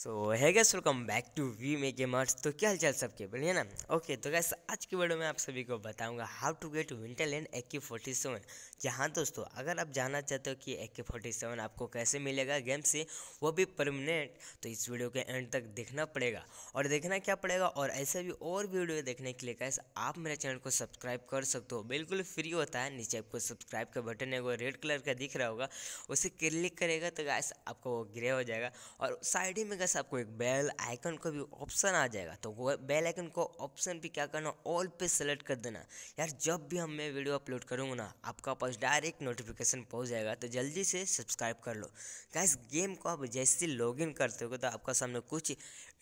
so hey guys welcome back to V May Gamers तो क्या हाल चाल सबके बोलिए ना ओके तो गैस आज की वीडियो में आप सभी को बताऊंगा how to get winter land A K forty seven जहाँ दोस्तों अगर आप जानना चाहते हो कि ए के फोर्टी सेवन आपको कैसे मिलेगा गेम से वो भी परमानेंट तो इस वीडियो के एंड तक देखना पड़ेगा और देखना क्या पड़ेगा और ऐसे भी और वीडियो देखने के लिए गैस आप मेरे चैनल को सब्सक्राइब कर सकते हो बिल्कुल फ्री होता है नीचे आपको सब्सक्राइब का बटन है वो रेड कलर का दिख रहा होगा उसे क्लिक करेगा तो गैस आपको वो ग्रे हो जाएगा और साइड ही में गैस जैसे आपको एक बेल आइकन का भी ऑप्शन आ जाएगा तो बेल आइकन को ऑप्शन भी क्या करना ऑल पे सेलेक्ट कर देना यार जब भी हम मैं वीडियो अपलोड करूँगा ना आपका पास डायरेक्ट नोटिफिकेशन पहुँच जाएगा तो जल्दी से सब्सक्राइब कर लो गैस गेम को आप जैसे लॉग इन करते हो तो आपका सामने कुछ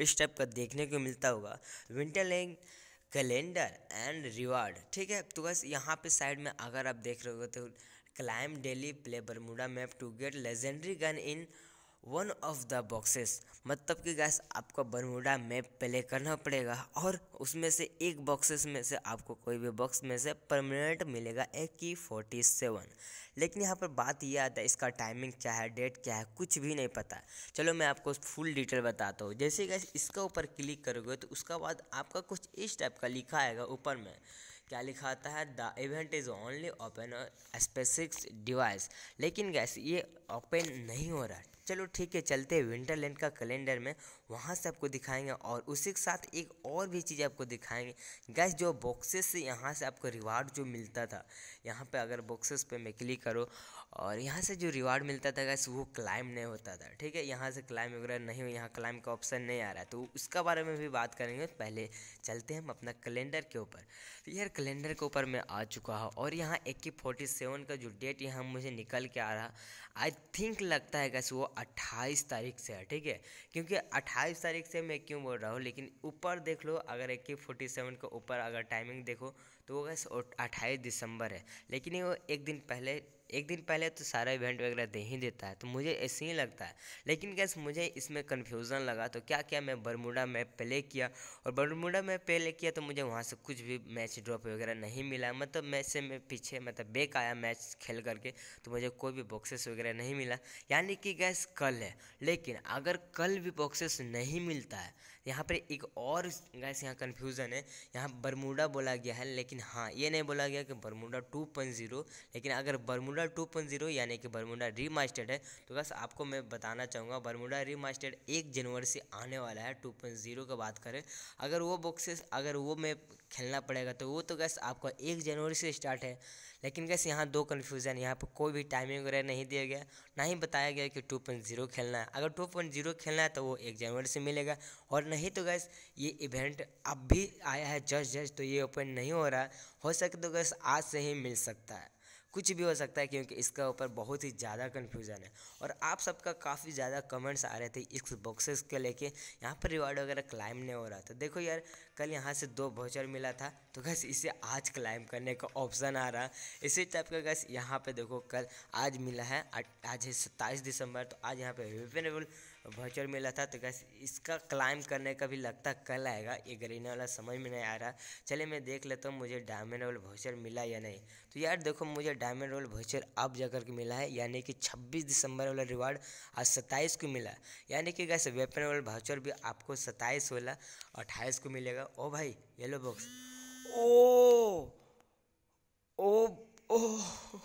इस टाइप का देखने को मिलता होगा विंटर कैलेंडर एंड रिवार्ड ठीक है तो बस यहाँ पे साइड में अगर आप देख रहे हो तो claim daily play Bermuda map to get legendary gun in one of the boxes मतलब कि गैस आपका बरमूडा मैप प्ले करना पड़ेगा और उसमें से एक बॉक्सेस में से आपको कोई भी बॉक्स में से परमानेंट मिलेगा ए की फोर्टी सेवन लेकिन यहाँ पर बात यह आता है इसका टाइमिंग क्या है डेट क्या है कुछ भी नहीं पता चलो मैं आपको फुल डिटेल बताता हूँ जैसे गैस इसका ऊपर क्लिक करोगे तो उसका बाद आपका कुछ इस टाइप का लिखा आएगा ऊपर में क्या लिखा आता है the event is only open specific device लेकिन गैस ये ओपन नहीं हो रहा है चलो ठीक है चलते हैं विंटरलैंड का कैलेंडर में वहाँ से आपको दिखाएंगे और उसी के साथ एक और भी चीज़ आपको दिखाएंगे गैस जो बॉक्सेस से यहाँ से आपको रिवार्ड जो मिलता था यहाँ पे अगर बॉक्सेस पे मैं क्लिक करो और यहाँ से जो रिवार्ड मिलता था गैस वो क्लाइम नहीं होता था ठीक है यहाँ से क्लाइम वगैरह नहीं हो यहाँ क्लाइम का ऑप्शन नहीं आ रहा तो उसका बारे में भी बात करेंगे पहले चलते हैं हम अपना कैलेंडर के ऊपर तो यार कैलेंडर के ऊपर मैं आ चुका हूँ और यहाँ ए फोर्टी सेवन का जो डेट यहाँ मुझे निकल के आ रहा आई थिंक लगता है गैस वो अट्ठाईस तारीख से है ठीक है क्योंकि अट्ठाईस तारीख से मैं क्यों बोल रहा हूँ लेकिन ऊपर देख लो अगर एक फोर्टी सेवन के ऊपर अगर टाइमिंग देखो तो वो गैस अट्ठाईस दिसंबर है लेकिन ये वो एक दिन पहले एक दिन पहले तो सारा इवेंट वगैरह दे ही देता है तो मुझे ऐसे ही लगता है लेकिन गैस मुझे इसमें कन्फ्यूज़न लगा तो क्या क्या मैं बरमुडा मैप प्ले किया और बरमुडा मैप प्ले किया तो मुझे वहाँ से कुछ भी मैच ड्रॉप वगैरह नहीं मिला मतलब मैच से मैं पीछे मतलब बेक आया मैच खेल करके तो मुझे कोई भी बॉक्सेस वगैरह नहीं मिला यानी कि गैस कल है लेकिन अगर कल भी बॉक्सेस नहीं मिलता है यहाँ पर एक और गैस यहाँ कन्फ्यूज़न है यहाँ बरमुडा बोला गया है लेकिन लेकिन हाँ ये नहीं बोला गया कि बरमुडा टू पॉइंट ज़ीरो लेकिन अगर बरमुडा टू पॉइंट ज़ीरो यानी कि री रीमास्टर्ड है तो बस आपको मैं बताना चाहूँगा बरमुंडा रीमास्टर्ड एक जनवरी से आने वाला है टू पॉइंट ज़ीरो का बात करें अगर वो बॉक्सेस अगर वो में खेलना पड़ेगा तो वो तो बस आपका एक जनवरी से स्टार्ट है लेकिन कैसे यहाँ दो कन्फ्यूज़न यहाँ पर कोई भी टाइमिंग वगैरह नहीं दिया गया ना ही बताया गया कि टू पॉइंट ज़ीरो खेलना है अगर टू पॉइंट ज़ीरो खेलना है तो वो एक जनवरी से मिलेगा और नहीं तो गैस ये इवेंट अब भी आया है जस्ट जस्ट तो ये ओपन नहीं हो रहा हो सके तो गैस आज से ही मिल सकता है कुछ भी हो सकता है क्योंकि इसके ऊपर बहुत ही ज़्यादा कन्फ्यूज़न है और आप सबका काफ़ी ज़्यादा कमेंट्स आ रहे थे इस बॉक्सेस के लेके यहाँ पर रिवार्ड वगैरह क्लाइम नहीं हो रहा था देखो यार कल यहाँ से दो वाउचर मिला था तो बस इसे आज क्लाइम करने का ऑप्शन आ रहा इसी टाइप का गैस यहाँ पर देखो कल आज मिला है आज है सत्ताईस दिसंबर तो आज यहाँ पर रिवेनेबल वाउचर मिला था तो गैस इसका क्लाइम करने का भी लगता कल आएगा ये ग्रीन वाला समझ में नहीं आ रहा चलिए मैं देख लेता हूँ मुझे डायमंड वाला वाउचर मिला या नहीं तो यार देखो मुझे डायमंड रोल वाउचर अब जाकर के मिला है यानी कि 26 दिसंबर वाला रिवार्ड आज 27 को मिला यानी कि गैस वेपन रोल वाउचर भी आपको 27 वाला 28 को मिलेगा ओ भाई येलो बॉक्स ओ ओ ओ,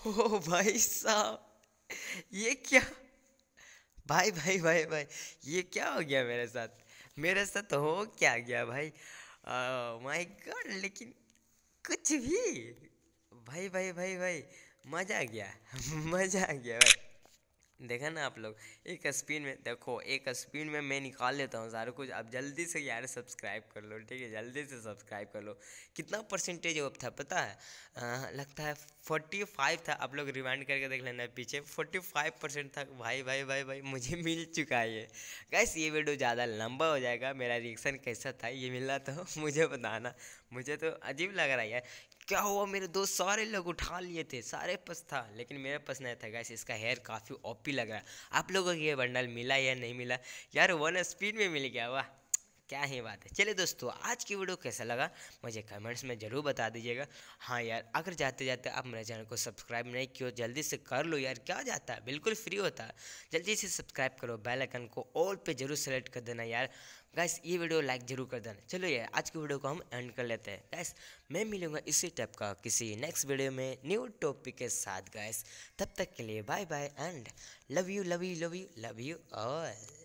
ओ भाई साहब ये क्या भाई भाई भाई भाई ये क्या हो गया मेरे साथ मेरे साथ हो क्या गया भाई माय गॉड लेकिन कुछ भी भाई भाई भाई भाई, भाई मज़ा आ गया मज़ा आ गया भाई देखा ना आप लोग एक स्पीड में देखो एक स्पिन में मैं निकाल लेता हूँ सारा कुछ अब जल्दी से यार सब्सक्राइब कर लो ठीक है जल्दी से सब्सक्राइब कर लो कितना परसेंटेज अब था पता है आ, लगता है फोर्टी फाइव था आप लोग रिमाइंड करके देख लेना पीछे फोर्टी फाइव परसेंट था भाई भाई भाई भाई मुझे मिल चुका है ये गैस ये वीडियो ज़्यादा लंबा हो जाएगा मेरा रिएक्शन कैसा था ये मिला तो मुझे बताना मुझे तो अजीब लग रहा है यार क्या हुआ मेरे दोस्त सारे लोग उठा लिए थे सारे पास था लेकिन मेरे पास नहीं था गैस इसका हेयर काफ़ी ओपी लग रहा है आप लोगों को ये बंडल मिला या नहीं मिला यार वन स्पीड में मिल गया वाह क्या ही बात है चलिए दोस्तों आज की वीडियो कैसा लगा मुझे कमेंट्स में ज़रूर बता दीजिएगा हाँ यार अगर जाते जाते आप मेरे चैनल को सब्सक्राइब नहीं किया जल्दी से कर लो यार क्या जाता है बिल्कुल फ्री होता है जल्दी से सब्सक्राइब करो बेल आइकन को ऑल पे जरूर सेलेक्ट कर देना यार गैस ये वीडियो लाइक जरूर कर देना चलो यार आज की वीडियो को हम एंड कर लेते हैं गैस मैं मिलूंगा इसी टाइप का किसी नेक्स्ट वीडियो में न्यू टॉपिक के साथ गैस तब तक के लिए bye bye and love you love you love you love you all